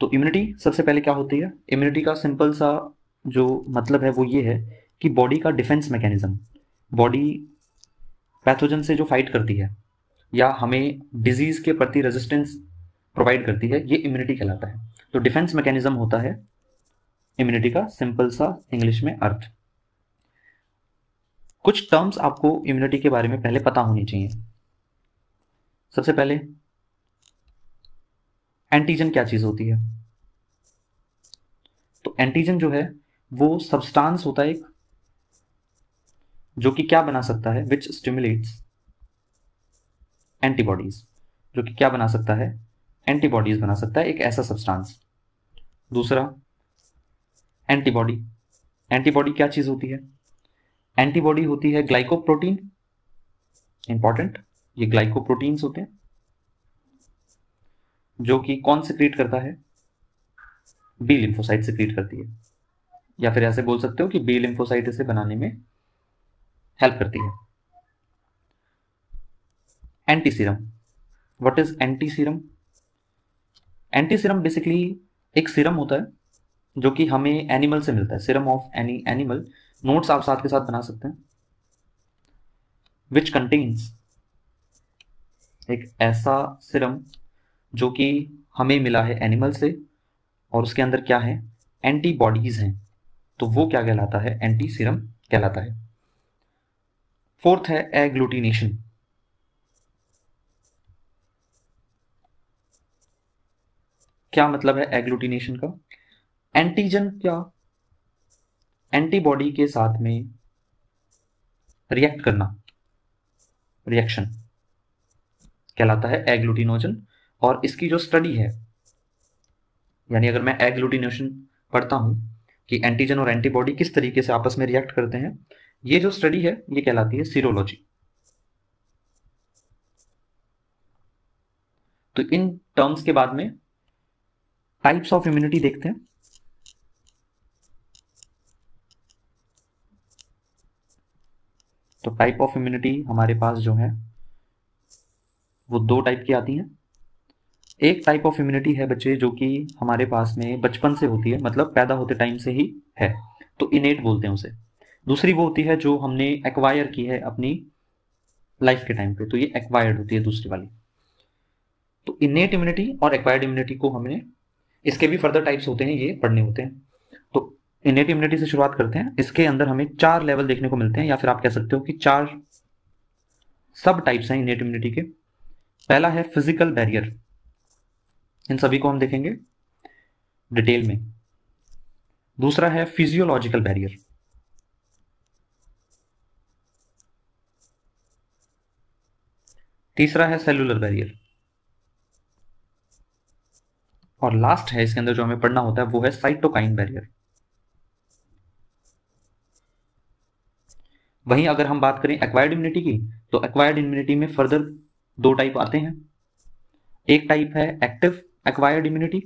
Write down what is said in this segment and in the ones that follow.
तो इम्यूनिटी सबसे पहले क्या होती है इम्यूनिटी का सिंपल सा जो मतलब है वो ये है कि बॉडी का डिफेंस मैकेनिज्म बॉडी पैथोजन से जो फाइट करती है या हमें डिजीज़ के प्रति रेजिस्टेंस प्रोवाइड करती है ये इम्यूनिटी कहलाता है तो डिफेंस मैकेनिज्म होता है इम्यूनिटी का सिंपल सा इंग्लिश में अर्थ कुछ टर्म्स आपको इम्यूनिटी के बारे में पहले पता होनी चाहिए सबसे पहले एंटीजन क्या चीज़ होती है तो एंटीजन जो है वो सब्सटेंस होता है एक जो कि क्या बना सकता है विच स्टिमुलेट्स एंटीबॉडीज जो कि क्या बना सकता है एंटीबॉडीज बना सकता है एक ऐसा सब्सटेंस दूसरा एंटीबॉडी एंटीबॉडी क्या चीज़ होती है एंटीबॉडी होती है ग्लाइकोप्रोटीन इंपॉर्टेंट ये ग्लाइकोप्रोटीन्स होते हैं जो कि कौन से क्रिएट करता है बी लिम्फोसाइट क्रिएट करती है या फिर ऐसे बोल सकते हो कि बी लिम्फोसाइट इसे बनाने में हेल्प करती है antiserum what is antiserum antiserum basically एक सीरम होता है जो कि हमें एनिमल से मिलता है serum of any animal notes आप साथ के साथ बना सकते हैं विच कंटेन्स एक ऐसा सिरम जो कि हमें मिला है एनिमल से और उसके अंदर क्या है एंटीबॉडीज़ हैं तो वो क्या कहलाता है एंटी सीरम कहलाता है फोर्थ है एग्लूटिनेशन क्या मतलब है एग्लूटिनेशन का एंटीजन क्या एंटीबॉडी के साथ में रिएक्ट करना रिएक्शन कहलाता है एग्लूटिनोजन और इसकी जो स्टडी है यानी अगर मैं एग्लूटिनेशन पढ़ता हूँ कि एंटीजन और एंटीबॉडी किस तरीके से आपस में रिएक्ट करते हैं ये जो स्टडी है ये कहलाती है सीरोलॉजी तो इन टर्म्स के बाद में टाइप्स ऑफ इम्यूनिटी देखते हैं तो टाइप ऑफ इम्यूनिटी हमारे पास जो है वो दो टाइप की आती हैं एक टाइप ऑफ इम्यूनिटी है बच्चे जो कि हमारे पास में बचपन से होती है मतलब पैदा होते टाइम से ही है तो इनेट बोलते हैं उसे दूसरी वो होती है जो हमने एक्वायर की है अपनी लाइफ के टाइम पे तो ये एक्वायर्ड होती है दूसरी वाली तो इनेट इम्यूनिटी और एक्वायर्ड इम्यूनिटी को हमने इसके भी फर्दर टाइप्स होते हैं ये पढ़ने होते हैं तो इनेट इम्यूनिटी से शुरुआत करते हैं इसके अंदर हमें चार लेवल देखने को मिलते हैं या फिर आप कह सकते हो कि चार सब टाइप्स हैं इनेट इम्यूनिटी के पहला है फिजिकल बैरियर इन सभी को हम देखेंगे डिटेल में दूसरा है फिजियोलॉजिकल बैरियर तीसरा है सेलुलर बैरियर और लास्ट है इसके अंदर जो हमें पढ़ना होता है वो है साइटोकाइन बैरियर वहीं अगर हम बात करें एक्वायर्ड इम्यूनिटी की तो एक्वायर्ड इम्यूनिटी में फर्दर दो टाइप आते हैं एक टाइप है active acquired immunity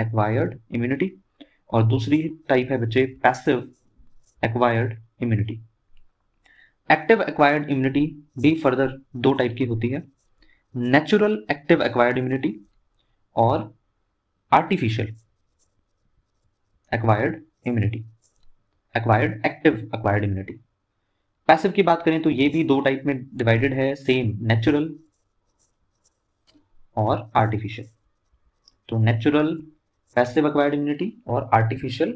acquired immunity और दूसरी टाइप है बच्चे passive acquired immunity active acquired immunity भी फर्दर दो टाइप की होती है नेचुरल एक्टिव एक्वायर्ड इम्यूनिटी और artificial acquired immunity acquired active acquired immunity passive की बात करें तो ये भी दो टाइप में डिवाइडेड है सेम नेचुरल और आर्टिफिशियल तो नेचुरल पैसिव अक्वायर्ड इम्यूनिटी और आर्टिफिशियल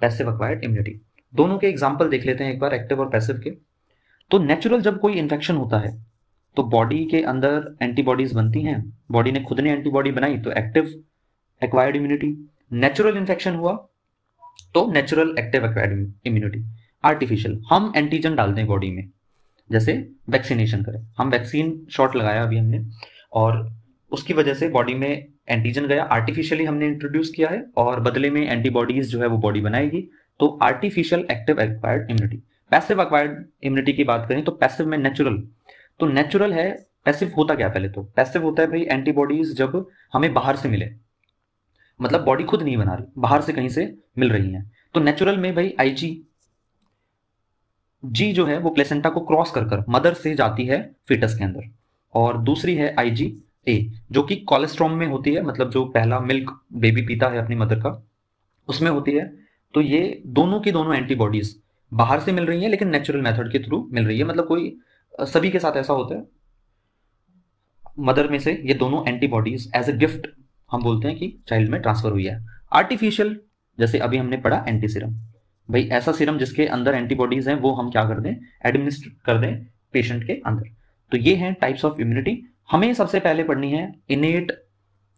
पैसिव अक्वायर्ड इम्यूनिटी दोनों के एग्जाम्पल देख लेते हैं एक बार एक्टिव और पैसिव के तो नेचुरल जब कोई इन्फेक्शन होता है तो बॉडी के अंदर एंटीबॉडीज बनती हैं बॉडी ने खुद ने एंटीबॉडी बनाई तो active acquired immunity natural infection हुआ तो natural active acquired immunity artificial हम एंटीजन डाल दें बॉडी में जैसे वैक्सीनेशन करें हम वैक्सीन शॉट लगाया अभी हमने और उसकी वजह से बॉडी में एंटीजन गया आर्टिफिशियली हमने इंट्रोड्यूस किया है और बदले में एंटीबॉडीज जो है वो बॉडी बनाएगी तो artificial active acquired immunity passive acquired immunity की बात करें तो पैसिव में नेचुरल तो नेचुरल है पैसिव होता क्या पहले तो पैसिव होता है भाई एंटीबॉडीज जब हमें बाहर से मिले मतलब बॉडी खुद नहीं बना रही बाहर से कहीं से मिल रही है तो नेचुरल में भाई आई जी जो है वो प्लेसेंटा को क्रॉस कर कर मदर से जाती है फिटस के अंदर और दूसरी है आईजी ए जो कि कोलेस्ट्रॉम में होती है मतलब जो पहला मिल्क बेबी पीता है अपनी मदर का उसमें होती है तो ये दोनों की दोनों एंटीबॉडीज बाहर से मिल रही है लेकिन नेचुरल मेथड के थ्रू मिल रही है मतलब कोई सभी के साथ ऐसा होता है मदर में से ये दोनों एंटीबॉडीज एज ए गिफ्ट हम बोलते हैं कि चाइल्ड में ट्रांसफर हुई है आर्टिफिशियल जैसे अभी हमने पढ़ा एंटी सीरम भाई ऐसा सीरम जिसके अंदर एंटीबॉडीज हैं वो हम क्या कर दें एडमिनिस्ट्रेट कर दें पेशेंट के अंदर तो ये हैं टाइप्स ऑफ इम्यूनिटी हमें सबसे पहले पढ़नी है इनेट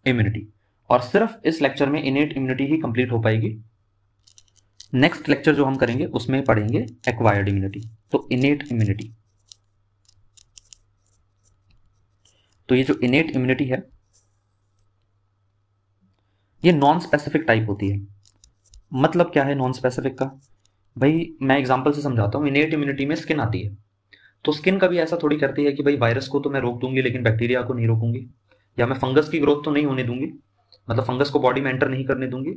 इम्यूनिटी और सिर्फ इस लेक्चर में इनेट इम्यूनिटी ही कंप्लीट हो पाएगी नेक्स्ट लेक्चर जो हम करेंगे उसमें पढ़ेंगे एक्वायर्ड इम्यूनिटी तो इनेट इम्यूनिटी तो ये जो इनेट इम्यूनिटी है ये नॉन स्पेसिफिक टाइप होती है मतलब क्या है नॉन स्पेसिफिक का भाई मैं एग्जांपल से समझाता हूँ इनेट इम्यूनिटी में स्किन आती है तो स्किन कभी ऐसा थोड़ी करती है कि भाई वायरस को तो मैं रोक दूंगी लेकिन बैक्टीरिया को नहीं रोकूंगी या मैं फंगस की ग्रोथ तो नहीं होने दूंगी मतलब फंगस को बॉडी में एंटर नहीं करने दूंगी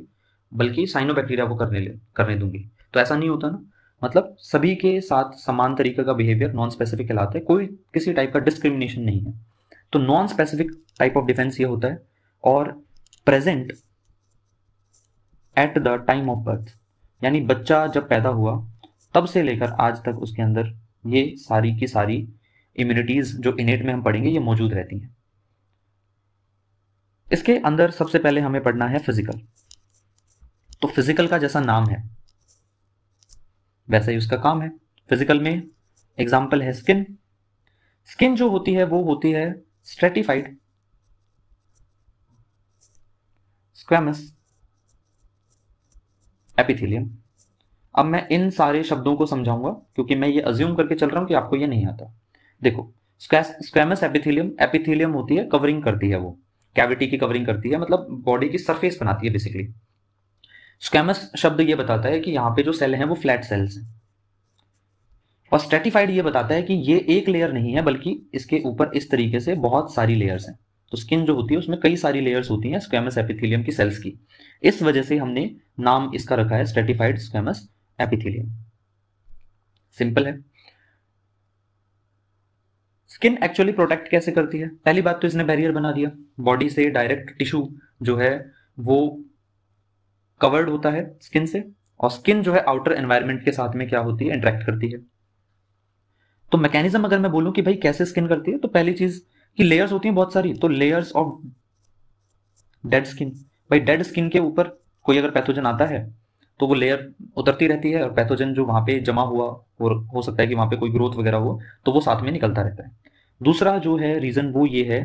बल्कि साइनो बैक्टीरिया को करने ले करने दूंगी तो ऐसा नहीं होता ना मतलब सभी के साथ समान तरीके का बिहेवियर नॉन स्पेसिफिक कहलाता है कोई किसी टाइप का डिस्क्रिमिनेशन नहीं है तो non specific type of defence ये होता है और present at the time of birth यानी बच्चा जब पैदा हुआ तब से लेकर आज तक उसके अंदर ये सारी की सारी इम्यूनिटीज़ जो इनेट में हम पढ़ेंगे ये मौजूद रहती हैं इसके अंदर सबसे पहले हमें पढ़ना है फिजिकल तो फिजिकल का जैसा नाम है वैसा ही उसका काम है फिजिकल में एग्जाम्पल है स्किन स्किन जो होती है वो होती है स्ट्रेटिफाइड स्क्वेमस एपिथिलियम अब मैं इन सारे शब्दों को समझाऊंगा क्योंकि मैं ये अज्यूम करके चल रहा हूँ कि आपको ये नहीं आता देखो स्क्वेमस एपिथिलियम एपिथिलियम होती है कवरिंग करती है वो कैविटी की कवरिंग करती है मतलब बॉडी की सरफेस बनाती है बेसिकली स्क्वेमस शब्द ये बताता है कि यहाँ पे जो सेल है वो फ्लैट सेल्स हैं और स्ट्रेटिफाइड ये बताता है कि ये एक लेयर नहीं है बल्कि इसके ऊपर इस तरीके से बहुत सारी लेयर्स हैं तो स्किन जो होती है उसमें कई सारी लेयर्स होती हैं स्क्वेमस एपिथिलियम की सेल्स की इस वजह से हमने नाम इसका रखा है स्ट्रेटिफाइड स्क्वेमस एपिथेलियम सिंपल है स्किन एक्चुअली प्रोटेक्ट कैसे करती है पहली बात तो इसने बैरियर बना दिया बॉडी से डायरेक्ट टिश्यू जो है वो कवर्ड होता है स्किन से और स्किन जो है आउटर एनवायरमेंट के साथ में क्या होती है इंटरेक्ट करती है तो मैकेनिज्म अगर मैं बोलूं कि भाई कैसे स्किन करती है तो पहली चीज कि लेयर्स होती हैं बहुत सारी तो लेयर्स ऑफ डेड स्किन भाई डेड स्किन के ऊपर कोई अगर पैथोजन आता है तो वो लेयर उतरती रहती है और पैथोजन जो वहां पे जमा हुआ और हो सकता है कि वहां पे कोई ग्रोथ वगैरह हो तो वो साथ में निकलता रहता है दूसरा जो है रीज़न वो ये है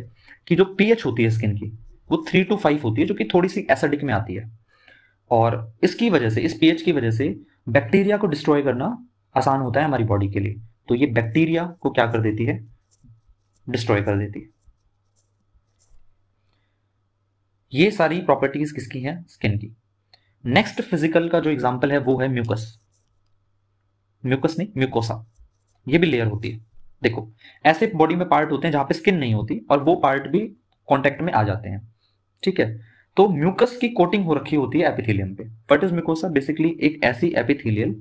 कि जो पीएच होती है स्किन की वो थ्री टू फाइव होती है जो कि थोड़ी सी एसिडिक में आती है और इसकी वजह से इस पीएच की वजह से बैक्टीरिया को डिस्ट्रॉय करना आसान होता है हमारी बॉडी के लिए तो ये बैक्टीरिया को क्या कर देती है डिस्ट्रॉय कर देती है ये सारी प्रॉपर्टीज किसकी हैं स्किन की नेक्स्ट फिजिकल का जो एग्जाम्पल है वो है म्यूकस म्यूकस नहीं म्यूकोसा ये भी लेयर होती है देखो ऐसे बॉडी में पार्ट होते हैं जहां पे स्किन नहीं होती और वो पार्ट भी कॉन्टेक्ट में आ जाते हैं ठीक है तो म्यूकस की कोटिंग हो रखी होती है एपिथिलियम पे वट इज म्यूकोसा बेसिकली एक ऐसी एपिथेलियल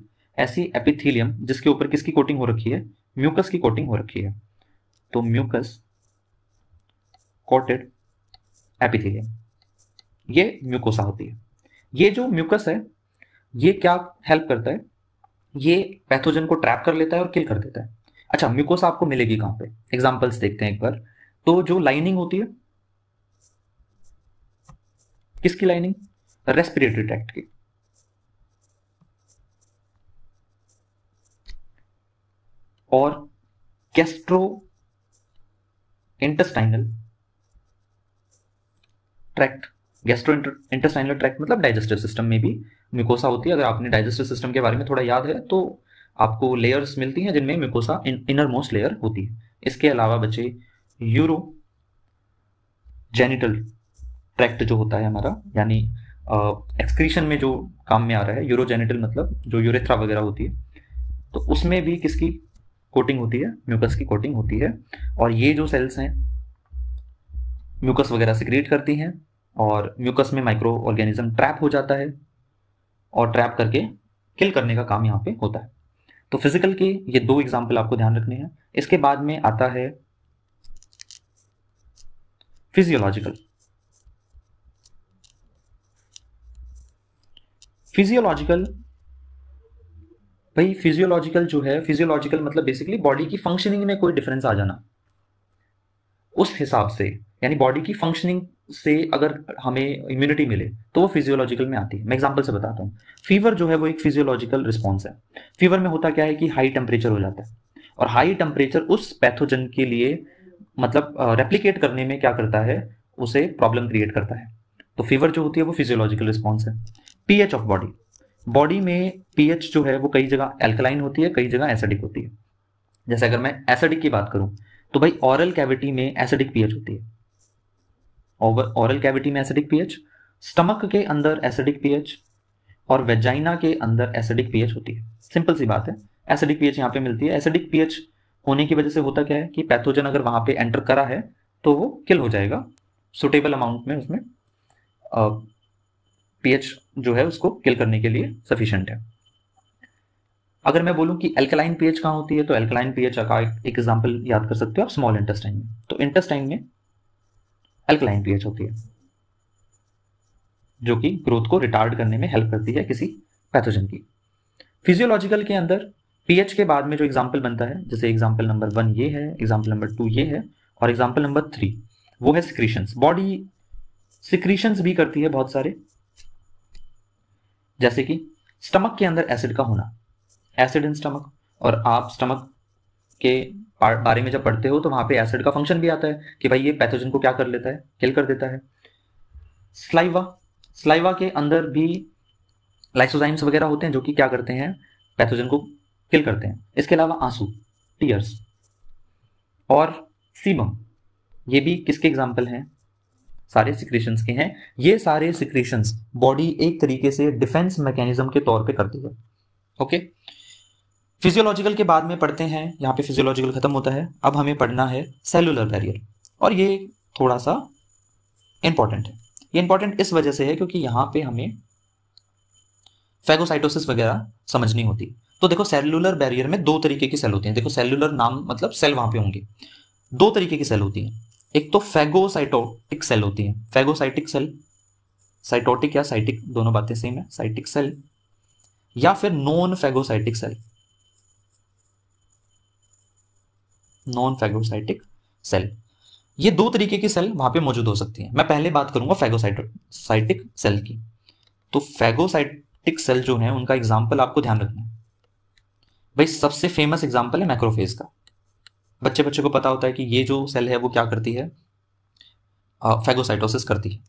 ऐसी एपिथिलियम जिसके ऊपर किसकी कोटिंग हो रखी है म्यूकस की कोटिंग हो रखी है तो म्यूकस कोटेड एपिथीलियम ये म्यूकोसा होती है ये जो म्यूकस है ये क्या हेल्प करता है ये पैथोजन को ट्रैप कर लेता है और किल कर देता है अच्छा म्यूकोस आपको मिलेगी कहां पे एग्जाम्पल्स देखते हैं एक बार तो जो लाइनिंग होती है किसकी लाइनिंग रेस्पिरेटरी ट्रैक्ट की और gastrointestinal tract gastrointestinal tract मतलब डाइजेस्टिव सिस्टम में भी म्यूकोसा होती है अगर आपने डाइजेस्टिव सिस्टम के बारे में थोड़ा याद है तो आपको लेयर्स मिलती हैं जिनमें म्यूकोसा इनर मोस्ट लेयर होती है इसके अलावा बचे यूरो जेनिटल ट्रैक्ट जो होता है हमारा यानी एक्सक्रीशन में जो काम में आ रहा है यूरोजेनिटल मतलब जो यूरेथ्रा वगैरह होती है तो उसमें भी किसकी कोटिंग होती है म्यूकस की कोटिंग होती है और ये जो सेल्स हैं म्यूकस वगैरह सिक्रिएट करती हैं और म्यूकस में माइक्रो ऑर्गेनिज्म ट्रैप हो जाता है और ट्रैप करके किल करने का काम यहाँ पे होता है तो फिजिकल के ये दो एग्जाम्पल आपको ध्यान रखने हैं इसके बाद में आता है फिजियोलॉजिकल फिजियोलॉजिकल भाई फिजियोलॉजिकल जो है फिजियोलॉजिकल मतलब बेसिकली बॉडी की फंक्शनिंग में कोई डिफरेंस आ जाना उस हिसाब से यानी बॉडी की फंक्शनिंग से अगर हमें इम्यूनिटी मिले तो वो फिजियोलॉजिकल में आती है मैं एग्जांपल से बताता हूँ फीवर जो है वो एक फिजियोलॉजिकल रिस्पॉन्स है फीवर में होता क्या है कि हाई टेम्परेचर हो जाता है और हाई टेम्परेचर उस पैथोजन के लिए मतलब रेप्लीकेट uh, करने में क्या करता है उसे प्रॉब्लम क्रिएट करता है तो फीवर जो होती है वो फिजियोलॉजिकल रिस्पॉन्स है पीएच ऑफ बॉडी बॉडी में पीएच जो है वो कई जगह एल्कलाइन होती है कई जगह एसिडिक होती है जैसे अगर मैं एसिडिक की बात करूं तो भाई ऑरल कैविटी में एसिडिक पीएच होती है ओरल कैविटी में एसिडिक पीएच स्टमक के अंदर एसिडिक पीएच और वेजाइना के अंदर एसिडिक पीएच होती है सिंपल सी बात है एसिडिक पीएच यहाँ पे मिलती है एसिडिक पीएच होने की वजह से होता क्या है कि पैथोजन अगर वहां पे एंटर करा है तो वो किल हो जाएगा सुटेबल अमाउंट में उसमें पीएच जो है उसको किल करने के लिए सफिशियंट है अगर मैं बोलूं कि एल्कलाइन पीएच कहाँ होती है तो एल्कलाइन पीएच का एक एग्जाम्पल याद कर सकते हो आप स्मॉल इंटेस्टाइन में तो इंटेस्टाइन में अल्कलाइन पीएच होती है जो कि ग्रोथ को रिटार्ड करने में हेल्प करती है किसी पैथोजन की फिजियोलॉजिकल के अंदर पीएच के बाद में जो एग्जाम्पल बनता है जैसे एग्जाम्पल नंबर वन ये है एग्जाम्पल नंबर टू ये है और एग्जाम्पल नंबर थ्री वो है सिक्रीशंस बॉडी सिक्रीशंस भी करती है बहुत सारे जैसे कि स्टमक के अंदर एसिड का होना एसिड इन स्टमक और आप स्टमक के बारे में जब पढ़ते हो तो वहां पे एसिड का फंक्शन भी आता है कि भाई ये पैथोजन को क्या कर लेता है किल कर देता है स्लाइवा स्लाइवा के अंदर भी लाइसोजाइम्स वगैरह होते हैं जो कि क्या करते हैं पैथोजन को किल करते हैं इसके अलावा आंसू टीयर्स और सीबम ये भी किसके एग्जाम्पल हैं सारे सिक्रेशंस के हैं ये सारे सिक्रेशंस बॉडी एक तरीके से डिफेंस मैकेनिज्म के तौर पे करती है ओके okay? फिजियोलॉजिकल के बाद में पढ़ते हैं यहाँ पे फिजियोलॉजिकल खत्म होता है अब हमें पढ़ना है सेलुलर बैरियर और ये थोड़ा सा इंपॉर्टेंट है ये इम्पॉर्टेंट इस वजह से है क्योंकि यहाँ पे हमें फेगोसाइटोसिस वगैरह समझनी होती तो देखो सेलुलर बैरियर में दो तरीके की सेल होती हैं देखो सेलुलर नाम मतलब सेल वहां पे होंगे दो तरीके की सेल होती हैं एक तो फेगोसाइटोटिक सेल होती है फेगोसाइटिक सेल साइटोटिक या साइटिक दोनों बातें सेम है साइटिक सेल या फिर non phagocytic cell non phagocytic cell ये दो तरीके की सेल वहां पे मौजूद हो सकती है मैं पहले बात करूंगा फैगोसाइटिक सेल की तो फैगोसाइटिक सेल जो है उनका एग्जाम्पल आपको ध्यान रखना है भाई सबसे फेमस एग्जाम्पल है मैक्रोफेज का बच्चे बच्चे को पता होता है कि ये जो सेल है वो क्या करती है फैगोसाइटोसिस करती है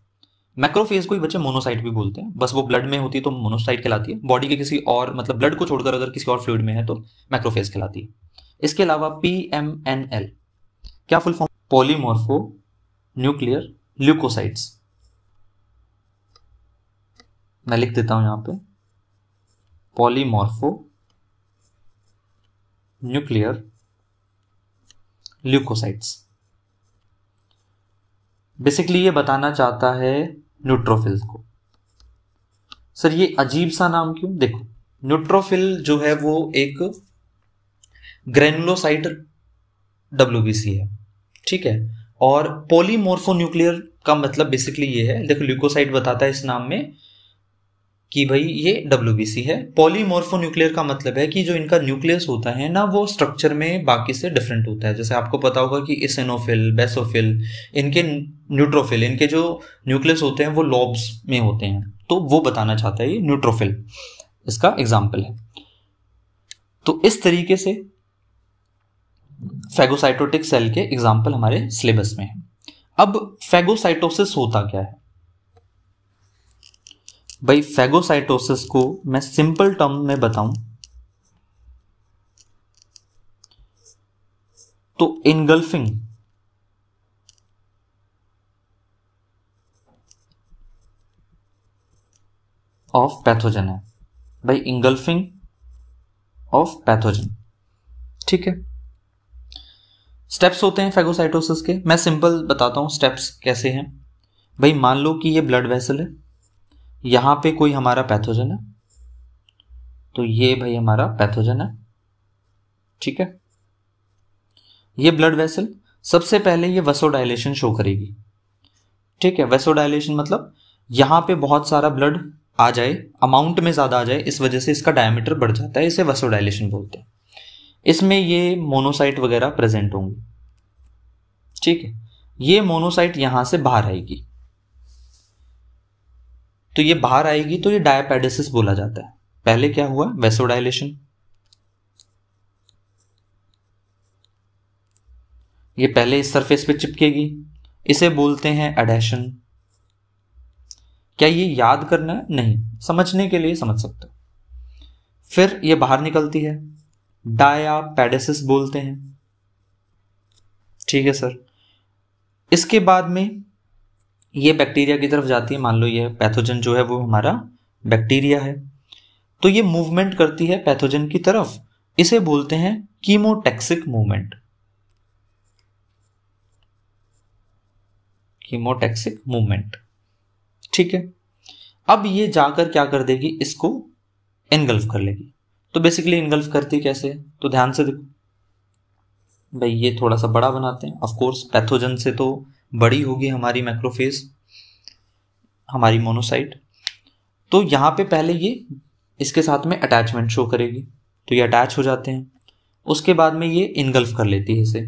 मैक्रोफेज को ही बच्चे मोनोसाइट भी बोलते हैं बस वो ब्लड में होती है तो मोनोसाइट कहलाती है बॉडी के किसी और मतलब ब्लड को छोड़कर अगर किसी और फ्लूड में है तो मैक्रोफेज कहलाती है इसके अलावा पी एम एन एल क्या full form polymorphonuclear leukocytes मैं लिख देता हूं यहां पे पॉलीमोर्फो न्यूक्लियर ल्यूकोसाइट्स बेसिकली ये बताना चाहता है न्यूट्रोफिल को सर ये अजीब सा नाम क्यों देखो न्यूट्रोफिल जो है वो एक ग्रेनुलोसाइट डब्ल्यू है ठीक है और पोलीमोर्फोन्यूक्लियर का मतलब बेसिकली ये है देखो ल्यूकोसाइट बताता है इस नाम में कि भाई ये डब्ल्यू है पॉलीमोर्फोन्यूक्लियर का मतलब है कि जो इनका न्यूक्लियस होता है ना वो स्ट्रक्चर में बाकी से डिफरेंट होता है जैसे आपको पता होगा कि इसेनोफिल बेसोफिल इनके न्यूट्रोफिल इनके जो न्यूक्लियस होते हैं वो लॉब्स में होते हैं तो वो बताना चाहता है ये न्यूट्रोफिल इसका एग्जाम्पल है तो इस तरीके से फैगोसाइटोटिक सेल के एग्जाम्पल हमारे सिलेबस में है अब फैगोसाइटोसिस होता क्या है भाई फैगोसाइटोसिस को मैं सिंपल टर्म में बताऊं तो इनगल्फिंग ऑफ पैथोजन है भाई इंगल्फिंग ऑफ पैथोजन ठीक है स्टेप्स होते हैं फेगोसाइटोसिस के मैं सिंपल बताता हूँ स्टेप्स कैसे हैं भाई मान लो कि ये ब्लड वेसल है यहाँ पे कोई हमारा पैथोजन है तो ये भाई हमारा पैथोजन है ठीक है ये ब्लड वेसल सबसे पहले ये वेसोडाइलेशन शो करेगी ठीक है वेसोडाइलेशन मतलब यहाँ पे बहुत सारा ब्लड आ जाए अमाउंट में ज़्यादा आ जाए इस वजह से इसका डायमीटर बढ़ जाता है इसे वेसोडाइलेशन बोलते हैं इसमें ये मोनोसाइट वगैरह प्रेजेंट होंगी ठीक है ये मोनोसाइट यहां से बाहर आएगी तो ये बाहर आएगी तो ये डायपेडिस बोला जाता है पहले क्या हुआ वेसोडाइलेशन ये पहले इस सरफेस पे चिपकेगी इसे बोलते हैं एडेशन क्या ये याद करना है नहीं समझने के लिए समझ सकते हो फिर ये बाहर निकलती है डाया पैडेसिस बोलते हैं ठीक है सर इसके बाद में ये बैक्टीरिया की तरफ जाती है मान लो ये पैथोजन जो है वो हमारा बैक्टीरिया है तो ये मूवमेंट करती है पैथोजन की तरफ इसे बोलते हैं कीमोटेक्सिक मूवमेंट कीमोटेक्सिक मूवमेंट ठीक है अब ये जाकर क्या कर देगी इसको एनगल्फ कर लेगी तो बेसिकली इनगल्फ करती कैसे तो ध्यान से देखो भाई ये थोड़ा सा बड़ा बनाते हैं ऑफकोर्स पैथोजन से तो बड़ी होगी हमारी मैक्रोफेज हमारी मोनोसाइट तो यहाँ पे पहले ये इसके साथ में अटैचमेंट शो करेगी तो ये अटैच हो जाते हैं उसके बाद में ये इनगल्फ कर लेती है इसे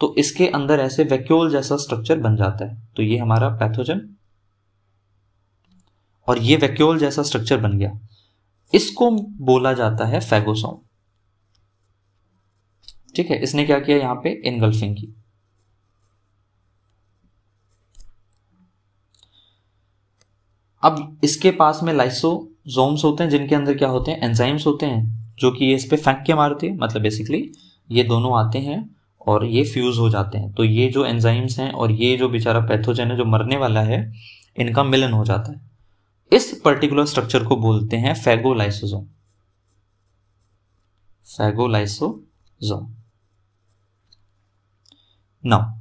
तो इसके अंदर ऐसे वैक्यूल जैसा स्ट्रक्चर बन जाता है तो ये हमारा पैथोजन और ये वैक्यूल जैसा स्ट्रक्चर बन गया इसको बोला जाता है फैगोसोम ठीक है इसने क्या किया यहां पे इनगल्फिंग की अब इसके पास में लाइसोजोम्स होते हैं जिनके अंदर क्या होते हैं एंजाइम्स होते हैं जो कि ये इस पर फेंक के मारते हैं मतलब बेसिकली ये दोनों आते हैं और ये फ्यूज हो जाते हैं तो ये जो एंजाइम्स हैं और ये जो बेचारा पैथोजन है जो मरने वाला है इनका मिलन हो जाता है इस पर्टिकुलर स्ट्रक्चर को बोलते हैं फैगोलाइसोजोम फैगोलाइसोजोम नाउ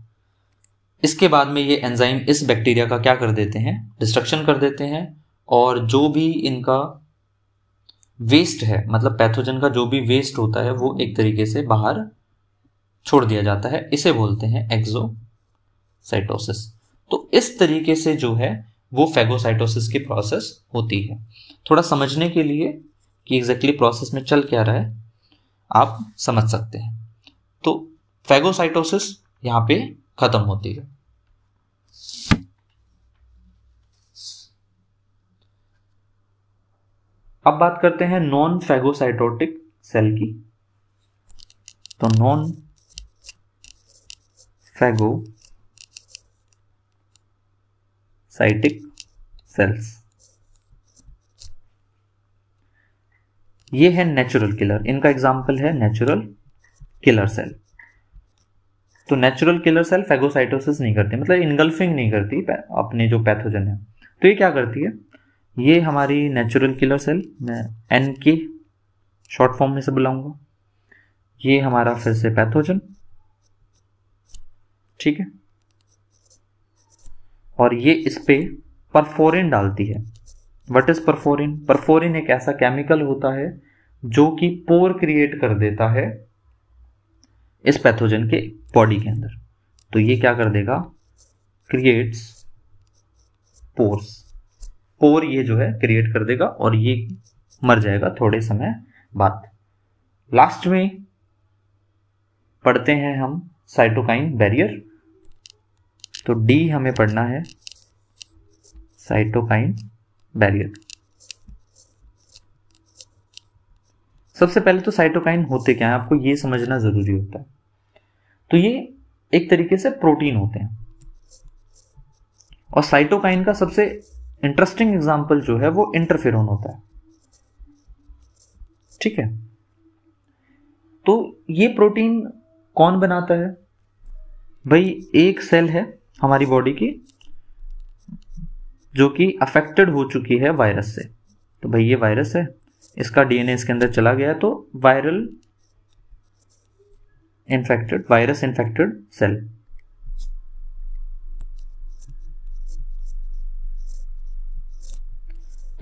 इसके बाद में ये एंजाइम इस बैक्टीरिया का क्या कर देते हैं डिस्ट्रक्शन कर देते हैं और जो भी इनका वेस्ट है मतलब पैथोजन का जो भी वेस्ट होता है वो एक तरीके से बाहर छोड़ दिया जाता है इसे बोलते हैं एक्सोसाइटोसिस तो इस तरीके से जो है वो फेगोसाइटोसिस की प्रोसेस होती है थोड़ा समझने के लिए कि एग्जैक्टली प्रोसेस में चल क्या रहा है आप समझ सकते हैं तो फेगोसाइटोसिस यहां पे ख़त्म होती है अब बात करते हैं नॉन फेगोसाइटोटिक सेल की तो नॉन फेगो साइटिक सेल्स ये है नेचुरल किलर इनका एग्जांपल है नेचुरल किलर सेल तो नेचुरल किलर सेल फेगोसाइटोसिस नहीं करती मतलब इनगल्फिंग नहीं करती अपने जो पैथोजन है तो ये क्या करती है ये हमारी नेचुरल किलर सेल मैं एन के शॉर्ट फॉर्म में से बुलाऊंगा ये हमारा फिर से पैथोजन ठीक है और ये इस पे परफोरिन डालती है वट इज़ परफोरिन परफोरिन एक ऐसा केमिकल होता है जो कि पोर क्रिएट कर देता है इस पैथोजन के बॉडी के अंदर तो ये क्या कर देगा क्रिएट्स पोर्स पोर ये जो है क्रिएट कर देगा और ये मर जाएगा थोड़े समय बाद लास्ट में पढ़ते हैं हम साइटोकाइन बैरियर तो डी हमें पढ़ना है साइटोकाइन बैरियर सबसे पहले तो साइटोकाइन होते क्या है आपको ये समझना जरूरी होता है तो ये एक तरीके से प्रोटीन होते हैं और साइटोकाइन का सबसे इंटरेस्टिंग एग्जाम्पल जो है वो इंटरफेरोन होता है ठीक है तो ये प्रोटीन कौन बनाता है भाई एक सेल है हमारी बॉडी की जो कि अफेक्टेड हो चुकी है वायरस से तो भाई ये वायरस है इसका डीएनए इसके अंदर चला गया तो viral infected virus infected cell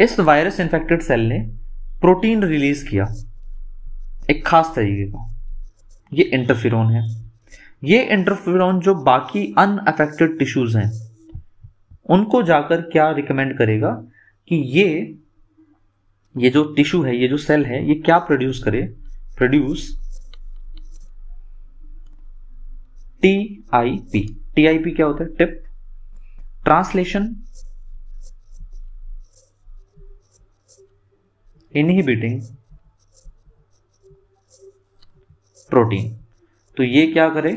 इस वायरस इन्फेक्टेड सेल ने प्रोटीन रिलीज किया एक खास तरीके का ये इंटरफिरोन है ये इंटरफ्यूरॉन जो बाकी अनअफेक्टेड टिश्यूज हैं उनको जाकर क्या रिकमेंड करेगा कि ये ये जो टिश्यू है ये जो सेल है ये क्या प्रोड्यूस करे produce T I P T I P क्या होता है टिप ट्रांसलेशन इनहिबिटिंग प्रोटीन तो ये क्या करे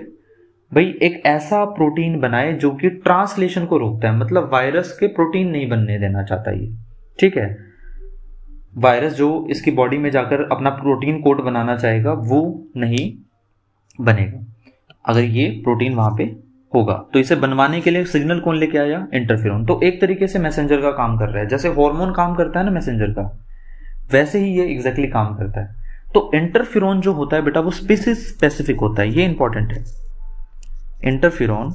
भाई एक ऐसा प्रोटीन बनाए जो कि ट्रांसलेशन को रोकता है मतलब वायरस के प्रोटीन नहीं बनने देना चाहता ये ठीक है वायरस जो इसकी बॉडी में जाकर अपना प्रोटीन कोट बनाना चाहेगा वो नहीं बनेगा अगर ये प्रोटीन वहां पे होगा तो इसे बनवाने के लिए सिग्नल कौन लेके आया इंटरफेरोन तो एक तरीके से मैसेंजर का काम कर रहा है जैसे हार्मोन काम करता है ना मैसेंजर का वैसे ही ये एग्जैक्टली exactly काम करता है तो इंटरफिरोन जो होता है बेटा वो स्पीसीज स्पेसिफिक होता है ये इंपॉर्टेंट है interferon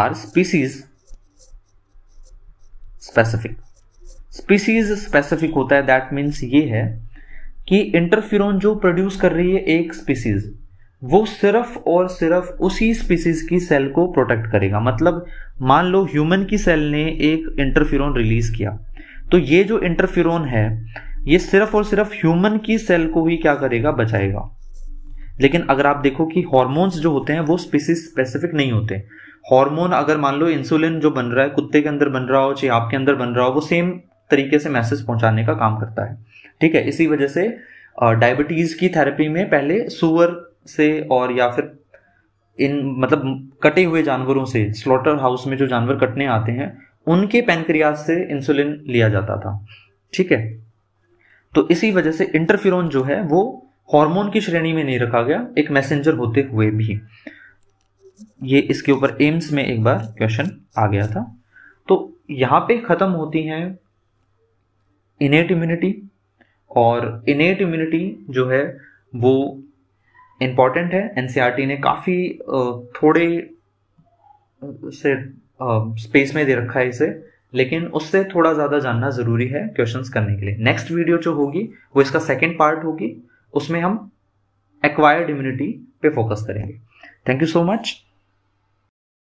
are species specific species specific होता है दैट मीन्स ये है कि इंटरफिरोन जो प्रोड्यूस कर रही है एक स्पीसीज वो सिर्फ और सिर्फ उसी स्पीसीज की सेल को प्रोटेक्ट करेगा मतलब मान लो ह्यूमन की सेल ने एक इंटरफिरोन रिलीज किया तो ये जो इंटरफिरोन है ये सिर्फ और सिर्फ ह्यूमन की सेल को ही क्या करेगा बचाएगा लेकिन अगर आप देखो कि हॉर्मोन्स जो होते हैं वो स्पीसीज स्पेसिफिक नहीं होते हॉर्मोन अगर मान लो इंसुलिन जो बन रहा है कुत्ते के अंदर बन रहा हो चाहे आपके अंदर बन रहा हो वो सेम तरीके से मैसेज पहुंचाने का काम करता है ठीक है इसी वजह से डायबिटीज की थेरेपी में पहले सुअर से और या फिर इन मतलब कटे हुए जानवरों से स्लॉटर हाउस में जो जानवर कटने आते हैं उनके पैनक्रिया से इंसुलिन लिया जाता था ठीक है तो इसी वजह से इंटरफ्यूरोन जो है वो हार्मोन की श्रेणी में नहीं रखा गया एक मैसेंजर होते हुए भी ये इसके ऊपर एम्स में एक बार क्वेश्चन आ गया था तो यहां पे ख़त्म होती है इनेट इम्यूनिटी और इनेट इम्यूनिटी जो है वो इंपॉर्टेंट है एनसीआरटी e ने काफ़ी थोड़े से स्पेस में दे रखा है इसे लेकिन उससे थोड़ा ज़्यादा जानना ज़रूरी है क्वेश्चन करने के लिए नेक्स्ट वीडियो जो होगी वो इसका सेकेंड पार्ट होगी उसमें हम एक्वायर्ड इम्यूनिटी पे फोकस करेंगे थैंक यू सो मच